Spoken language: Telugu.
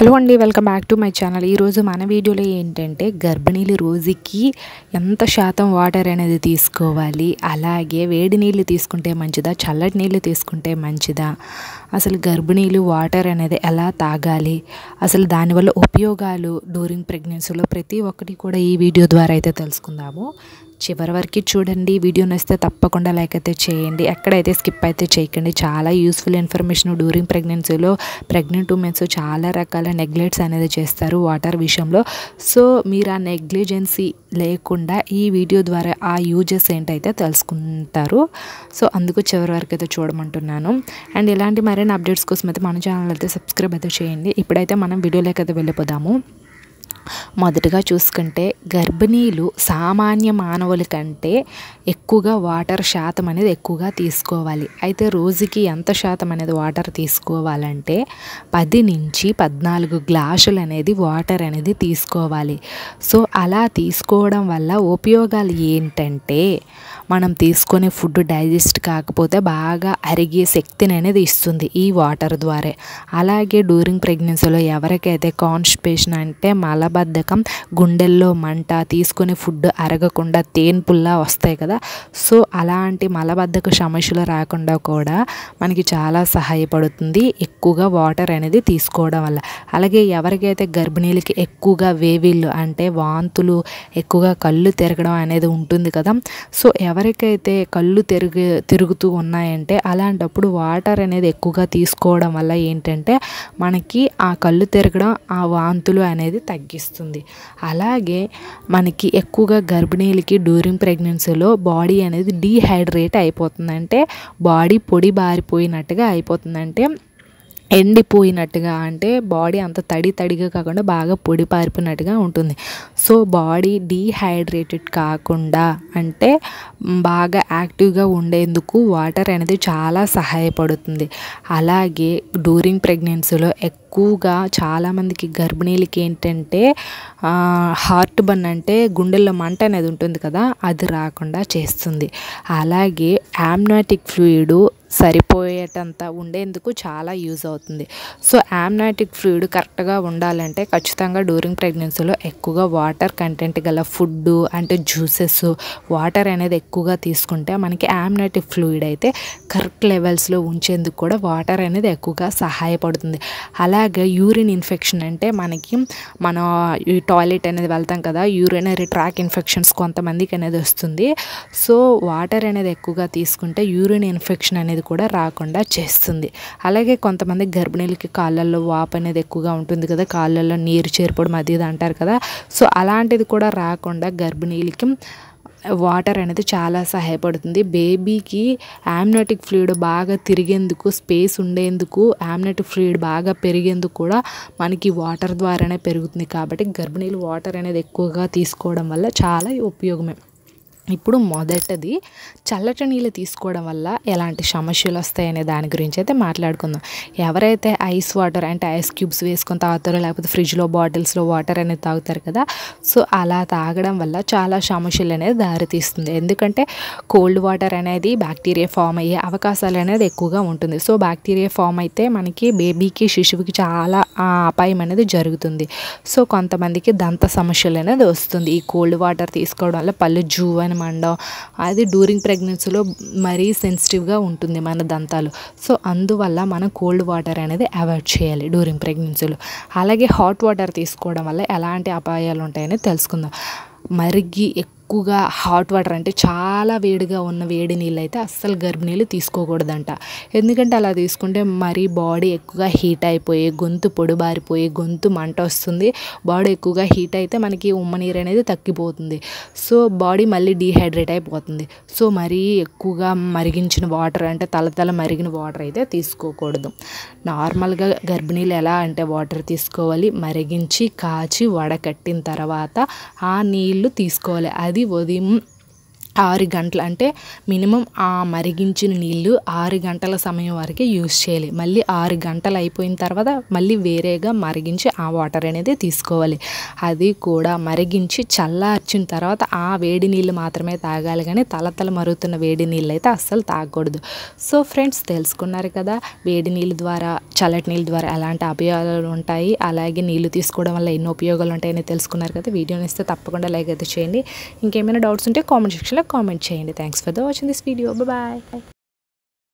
హలో అండి welcome back to my channel ఈరోజు మన వీడియోలో ఏంటంటే గర్భిణీలు రోజుకి ఎంత శాతం వాటర్ అనేది తీసుకోవాలి అలాగే వేడి నీళ్ళు తీసుకుంటే మంచిదా చల్లటి నీళ్ళు తీసుకుంటే మంచిదా అసలు గర్భిణీలు వాటర్ అనేది ఎలా తాగాలి అసలు దానివల్ల ఉపయోగాలు డ్యూరింగ్ ప్రెగ్నెన్సీలో ప్రతి ఒక్కటి కూడా ఈ వీడియో ద్వారా అయితే తెలుసుకుందాము చివరి వరకు చూడండి వీడియో నచ్చితే తప్పకుండా లైక్ అయితే చేయండి ఎక్కడైతే స్కిప్ అయితే చేయకండి చాలా యూస్ఫుల్ ఇన్ఫర్మేషన్ డ్యూరింగ్ ప్రెగ్నెన్సీలో ప్రెగ్నెంట్ ఉమెన్స్ చాలా రకాల నెగ్లెట్స్ అనేది చేస్తారు వాటర్ విషయంలో సో మీరు ఆ నెగ్లిజెన్సీ లేకుండా ఈ వీడియో ద్వారా ఆ యూజెస్ ఏంటైతే తెలుసుకుంటారు సో అందుకు చివరి వరకు అయితే చూడమంటున్నాను అండ్ ఇలాంటి మరైన అప్డేట్స్ కోసం అయితే మన ఛానల్ అయితే సబ్స్క్రైబ్ అయితే చేయండి ఇప్పుడైతే మనం వీడియోలోకి అయితే వెళ్ళిపోదాము మొదటగా చూసుకుంటే గర్భిణీలు సామాన్య మానవుల కంటే ఎక్కువగా వాటర్ శాతం అనేది ఎక్కువగా తీసుకోవాలి అయితే రోజుకి ఎంత శాతం అనేది వాటర్ తీసుకోవాలంటే పది నుంచి పద్నాలుగు గ్లాసులు అనేది వాటర్ అనేది తీసుకోవాలి సో అలా తీసుకోవడం వల్ల ఉపయోగాలు ఏంటంటే మనం తీసుకునే ఫుడ్ డైజెస్ట్ కాకపోతే బాగా అరిగే శక్తిని అనేది ఇస్తుంది ఈ వాటర్ ద్వారా అలాగే డ్యూరింగ్ ప్రెగ్నెన్సీలో ఎవరికైతే కాన్స్టిపేషన్ అంటే మలబ మలబద్ధకం గుండెల్లో మంట తీసుకుని ఫుడ్ అరగకుండా తేన్పుల్లా వస్తాయి కదా సో అలాంటి మలబద్ధక సమస్యలు రాకుండా కూడా మనకి చాలా సహాయపడుతుంది ఎక్కువగా వాటర్ అనేది తీసుకోవడం వల్ల అలాగే ఎవరికైతే గర్భిణీలకి ఎక్కువగా వేవిళ్ళు అంటే వాంతులు ఎక్కువగా కళ్ళు తిరగడం అనేది ఉంటుంది కదా సో ఎవరికైతే కళ్ళు తిరిగి తిరుగుతూ ఉన్నాయంటే అలాంటప్పుడు వాటర్ అనేది ఎక్కువగా తీసుకోవడం వల్ల ఏంటంటే మనకి ఆ కళ్ళు తిరగడం ఆ వాంతులు అనేది తగ్గిస్తుంది ఇస్తుంది అలాగే మనకి ఎక్కువగా గర్భిణీలకి డ్యూరింగ్ ప్రెగ్నెన్సీలో బాడీ అనేది డీహైడ్రేట్ అయిపోతుంది అంటే బాడీ పొడి బారిపోయినట్టుగా అయిపోతుందంటే ఎండిపోయినట్టుగా అంటే బాడీ అంత తడి తడిగా కాకుండా బాగా పొడి పారిపోయినట్టుగా ఉంటుంది సో బాడీ డీహైడ్రేటెడ్ కాకుండా అంటే బాగా యాక్టివ్గా ఉండేందుకు వాటర్ అనేది చాలా సహాయపడుతుంది అలాగే డ్యూరింగ్ ప్రెగ్నెన్సీలో ఎక్కువగా చాలామందికి గర్భిణీలకి ఏంటంటే హార్ట్ బన్ అంటే గుండెల్లో మంట అనేది ఉంటుంది కదా అది రాకుండా చేస్తుంది అలాగే యామ్నాటిక్ ఫ్లూయిడు సరిపోయేటంత ఉండేందుకు చాలా యూజ్ అవుతుంది సో యామ్నాటిక్ ఫ్లూయిడ్ కరెక్ట్గా ఉండాలంటే ఖచ్చితంగా డ్యూరింగ్ ప్రెగ్నెన్సీలో ఎక్కువగా వాటర్ కంటెంట్ గల ఫుడ్ అంటే జ్యూసెస్ వాటర్ అనేది ఎక్కువగా తీసుకుంటే మనకి యామ్నాటిక్ ఫ్లూయిడ్ అయితే కరెక్ట్ లెవెల్స్లో ఉంచేందుకు కూడా వాటర్ అనేది ఎక్కువగా సహాయపడుతుంది అలాగే యూరిన్ ఇన్ఫెక్షన్ అంటే మనకి మన ఈ టాయిలెట్ అనేది వెళ్తాం కదా యూరినరీ ట్రాక్ ఇన్ఫెక్షన్స్ కొంతమందికి అనేది వస్తుంది సో వాటర్ అనేది ఎక్కువగా తీసుకుంటే యూరిన్ ఇన్ఫెక్షన్ అనేది అనేది కూడా రాకుండా చేస్తుంది అలాగే కొంతమంది గర్భిణీలకి కాళ్ళల్లో వాపు అనేది ఎక్కువగా ఉంటుంది కదా కాళ్ళల్లో నీరు చేరిపోవడం అది ఇది అంటారు కదా సో అలాంటిది కూడా రాకుండా గర్భిణీలకి వాటర్ అనేది చాలా సహాయపడుతుంది బేబీకి యామ్నెటిక్ ఫ్లూయిడ్ బాగా తిరిగేందుకు స్పేస్ ఉండేందుకు యామ్నోటిక్ ఫ్లూయిడ్ బాగా పెరిగేందుకు కూడా మనకి వాటర్ ద్వారానే పెరుగుతుంది కాబట్టి గర్భిణీలు వాటర్ అనేది ఎక్కువగా తీసుకోవడం వల్ల చాలా ఉపయోగమే ఇప్పుడు మొదటిది చల్లటి నీళ్ళు తీసుకోవడం వల్ల ఎలాంటి సమస్యలు వస్తాయనే దాని గురించి అయితే మాట్లాడుకుందాం ఎవరైతే ఐస్ వాటర్ అంటే ఐస్ క్యూబ్స్ వేసుకొని తాగుతారో లేకపోతే ఫ్రిడ్జ్లో బాటిల్స్లో వాటర్ అనేది తాగుతారు కదా సో అలా తాగడం వల్ల చాలా సమస్యలు అనేది దారితీస్తుంది ఎందుకంటే కోల్డ్ వాటర్ అనేది బ్యాక్టీరియా ఫామ్ అయ్యే అవకాశాలు అనేది ఎక్కువగా ఉంటుంది సో బ్యాక్టీరియా ఫామ్ అయితే మనకి బేబీకి శిశువుకి చాలా అపాయం అనేది జరుగుతుంది సో కొంతమందికి దంత సమస్యలు అనేది వస్తుంది ఈ కోల్డ్ వాటర్ తీసుకోవడం వల్ల పళ్ళు జూ అని మండ అది డ్యూరింగ్ ప్రెగ్నెన్సీలో మరీ సెన్సిటివ్గా ఉంటుంది మన దంతాలు సో అందువల్ల మనం కోల్డ్ వాటర్ అనేది అవాయిడ్ చేయాలి డ్యూరింగ్ ప్రెగ్నెన్సీలో అలాగే హాట్ వాటర్ తీసుకోవడం వల్ల ఎలాంటి అపాయాలు ఉంటాయని తెలుసుకుందాం మరిగి ఎక్కువగా హాట్ వాటర్ అంటే చాలా వేడిగా ఉన్న వేడి నీళ్ళు అయితే అస్సలు గర్భిణీలు తీసుకోకూడదంట ఎందుకంటే అలా తీసుకుంటే మరీ బాడీ ఎక్కువగా హీట్ అయిపోయి గొంతు పొడిబారిపోయి గొంతు మంట వస్తుంది బాడీ ఎక్కువగా హీట్ అయితే మనకి ఉమ్మనీరు అనేది తగ్గిపోతుంది సో బాడీ మళ్ళీ డీహైడ్రేట్ అయిపోతుంది సో మరీ ఎక్కువగా మరిగించిన వాటర్ అంటే తలతల మరిగిన వాటర్ అయితే తీసుకోకూడదు నార్మల్గా గర్భిణీలు ఎలా అంటే వాటర్ తీసుకోవాలి మరిగించి కాచి వడకట్టిన తర్వాత ఆ నీళ్లు తీసుకోవాలి అది worthy ఆరు గంటలు అంటే మినిమం ఆ మరిగించిన నీళ్ళు ఆరు గంటల సమయం వరకే యూజ్ చేయాలి మళ్ళీ ఆరు గంటలు అయిపోయిన తర్వాత మళ్ళీ వేరేగా మరిగించి ఆ వాటర్ అనేది తీసుకోవాలి అది కూడా మరిగించి చల్లార్చిన తర్వాత ఆ వేడి నీళ్ళు మాత్రమే తాగాలి కానీ తలతల మరుగుతున్న వేడి నీళ్ళు అయితే అస్సలు తాగకూడదు సో ఫ్రెండ్స్ తెలుసుకున్నారు కదా వేడి నీళ్ళు ద్వారా చల్లటి నీళ్ళ ద్వారా ఎలాంటి అపయోగాలు ఉంటాయి అలాగే నీళ్ళు తీసుకోవడం వల్ల ఎన్నో ఉపయోగాలు ఉంటాయని తెలుసుకున్నారు కదా వీడియోని ఇస్తే తప్పకుండా లైక్ అయితే చేయండి ఇంకేమైనా డౌట్స్ ఉంటే కామెంట్ సెక్షన్లో comment chain. Thanks for watching this video. Bye bye.